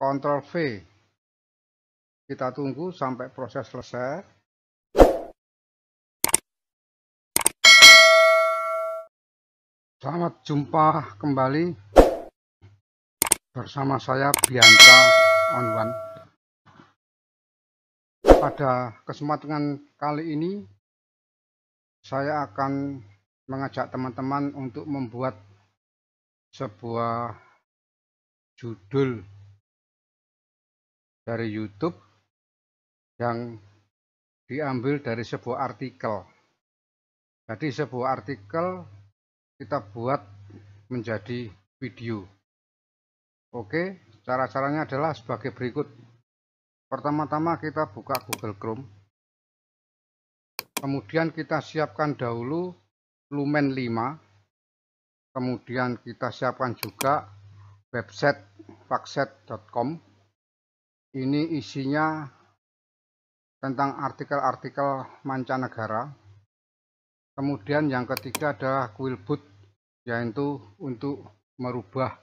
Ctrl V. Kita tunggu sampai proses selesai. Selamat jumpa kembali bersama saya Bianca On One. Pada kesempatan kali ini saya akan mengajak teman-teman untuk membuat sebuah judul dari YouTube yang diambil dari sebuah artikel. Jadi sebuah artikel kita buat menjadi video. Oke, cara-caranya adalah sebagai berikut. Pertama-tama kita buka Google Chrome. Kemudian kita siapkan dahulu Lumen 5. Kemudian kita siapkan juga website fakset.com ini isinya tentang artikel-artikel mancanegara. Kemudian yang ketiga adalah boot yaitu untuk merubah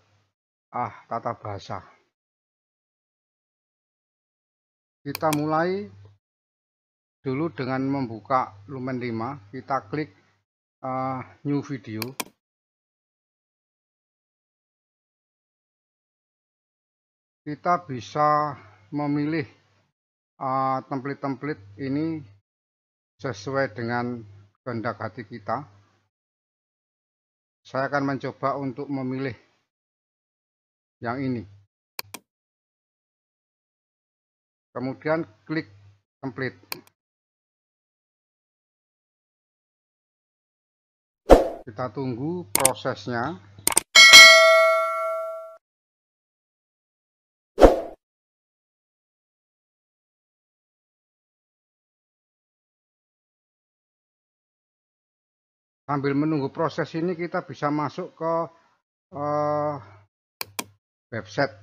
ah tata bahasa. Kita mulai dulu dengan membuka Lumen 5, kita klik uh, new video. Kita bisa memilih eh, template-template uh, ini sesuai dengan kehendak hati kita. Saya akan mencoba untuk memilih yang ini. Kemudian klik template. Kita tunggu prosesnya. sambil menunggu proses ini kita bisa masuk ke uh, website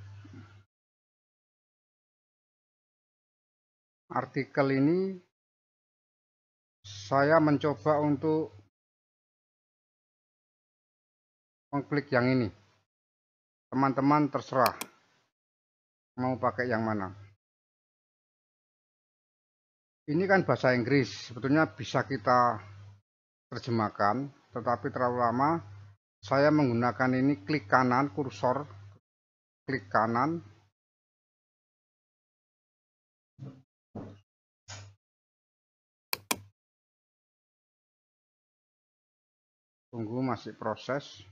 artikel ini saya mencoba untuk mengklik yang ini teman-teman terserah mau pakai yang mana ini kan bahasa Inggris sebetulnya bisa kita terjemahkan tetapi terlalu lama saya menggunakan ini klik kanan kursor klik kanan tunggu masih proses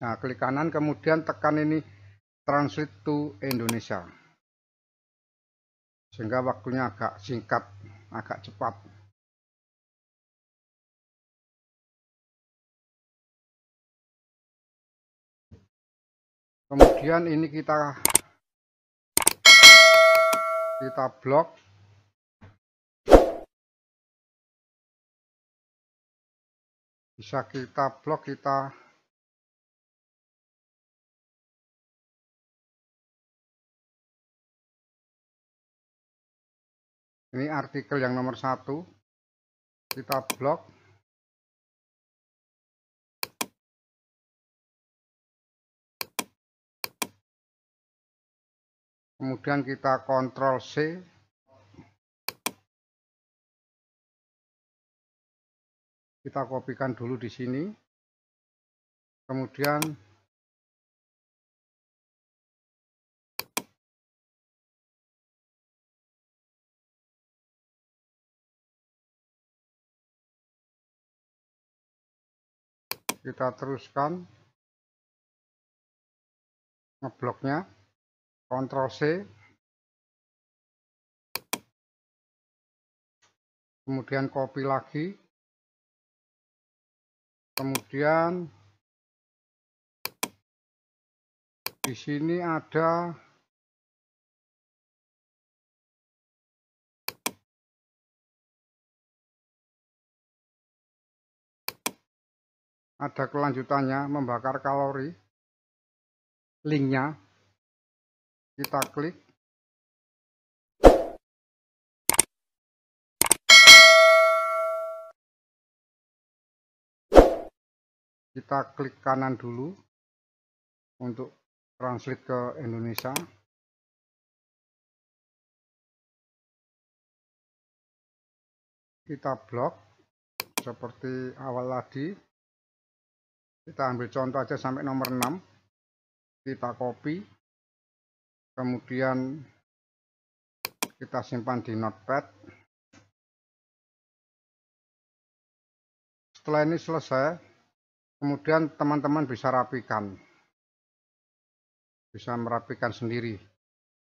nah klik kanan kemudian tekan ini translate to Indonesia sehingga waktunya agak singkat agak cepat kemudian ini kita kita blok bisa kita blok kita ini artikel yang nomor satu kita blok kemudian kita kontrol C kita kopikan dulu di sini kemudian kita teruskan ngebloknya Ctrl C kemudian copy lagi kemudian di sini ada ada kelanjutannya membakar kalori linknya kita klik kita klik kanan dulu untuk translate ke Indonesia kita blok seperti awal tadi kita ambil contoh aja sampai nomor 6 kita copy kemudian kita simpan di notepad setelah ini selesai kemudian teman-teman bisa rapikan bisa merapikan sendiri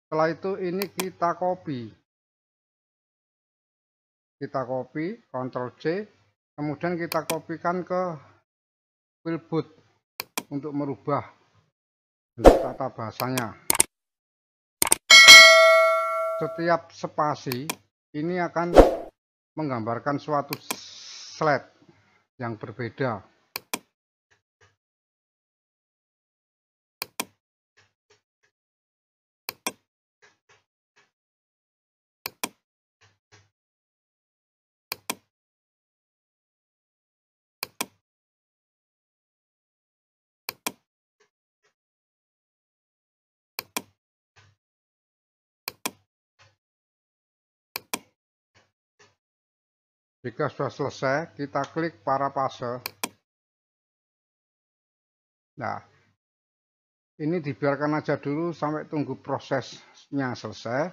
setelah itu ini kita copy kita copy Ctrl C kemudian kita kopikan ke Wilbut untuk merubah data tata bahasanya setiap spasi ini akan menggambarkan suatu slide yang berbeda Jika sudah selesai, kita klik para fase. Nah, ini dibiarkan aja dulu sampai tunggu prosesnya selesai.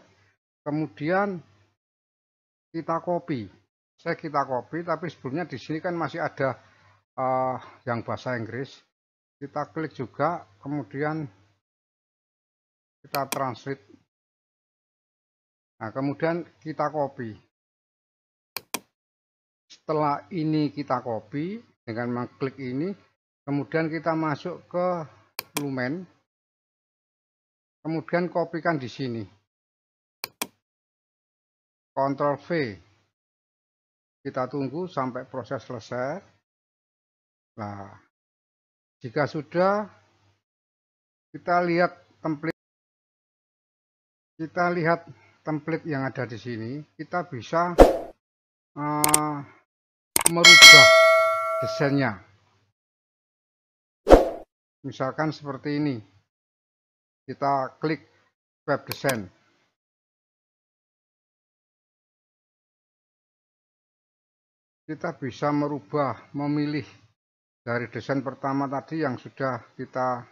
Kemudian kita copy. Saya kita copy, tapi sebelumnya di sini kan masih ada uh, yang bahasa Inggris. Kita klik juga, kemudian kita translate. Nah, kemudian kita copy setelah ini kita copy dengan mengklik ini kemudian kita masuk ke lumen kemudian kopikan di sini Ctrl V kita tunggu sampai proses selesai nah jika sudah kita lihat template kita lihat template yang ada di sini kita bisa uh, merubah desainnya misalkan seperti ini kita klik web desain. kita bisa merubah memilih dari desain pertama tadi yang sudah kita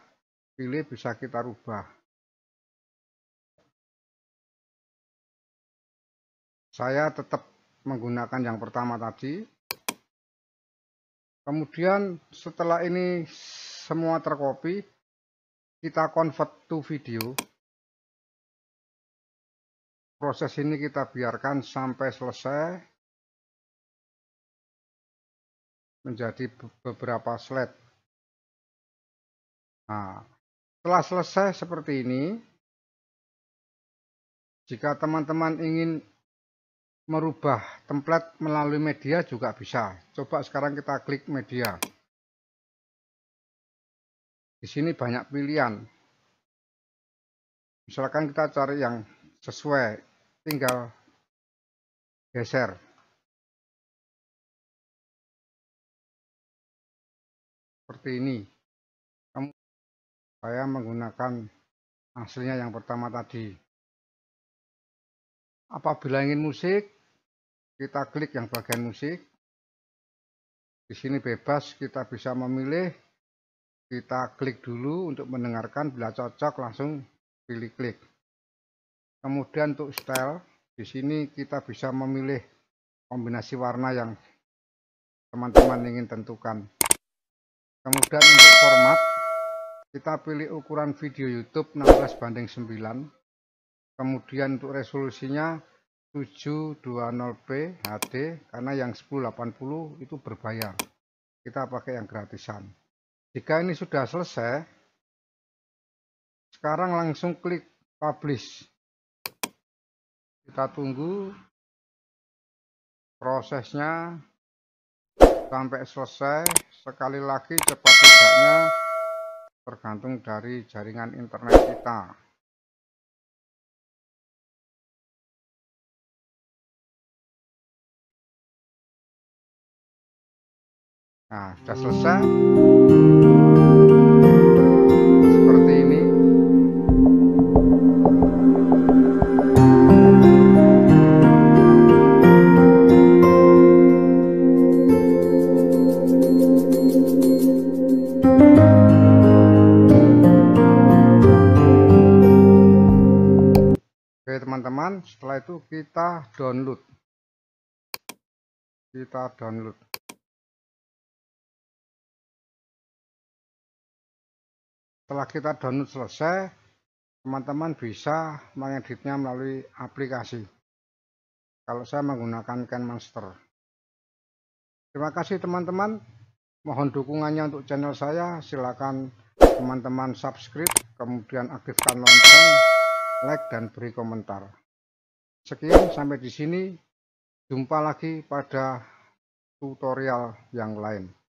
pilih bisa kita rubah saya tetap menggunakan yang pertama tadi kemudian setelah ini semua terkopi, kita convert to video proses ini kita biarkan sampai selesai menjadi beberapa slide nah setelah selesai seperti ini jika teman-teman ingin merubah template melalui media juga bisa. Coba sekarang kita klik media. Di sini banyak pilihan. Misalkan kita cari yang sesuai, tinggal geser. Seperti ini. Kamu saya menggunakan hasilnya yang pertama tadi apabila ingin musik kita klik yang bagian musik di sini bebas kita bisa memilih kita klik dulu untuk mendengarkan bila cocok langsung pilih klik kemudian untuk style di sini kita bisa memilih kombinasi warna yang teman-teman ingin tentukan kemudian untuk format kita pilih ukuran video YouTube 16 banding 9 kemudian untuk resolusinya 720p HD karena yang 1080 itu berbayar kita pakai yang gratisan jika ini sudah selesai sekarang langsung klik publish kita tunggu prosesnya sampai selesai sekali lagi cepat tidaknya tergantung dari jaringan internet kita Nah, sudah selesai. Seperti ini. Oke teman-teman, setelah itu kita download. Kita download. Setelah kita download selesai, teman-teman bisa mengeditnya melalui aplikasi. Kalau saya menggunakan Can Master. Terima kasih teman-teman. Mohon dukungannya untuk channel saya. Silakan teman-teman subscribe, kemudian aktifkan lonceng, like, dan beri komentar. Sekian sampai di sini. Jumpa lagi pada tutorial yang lain.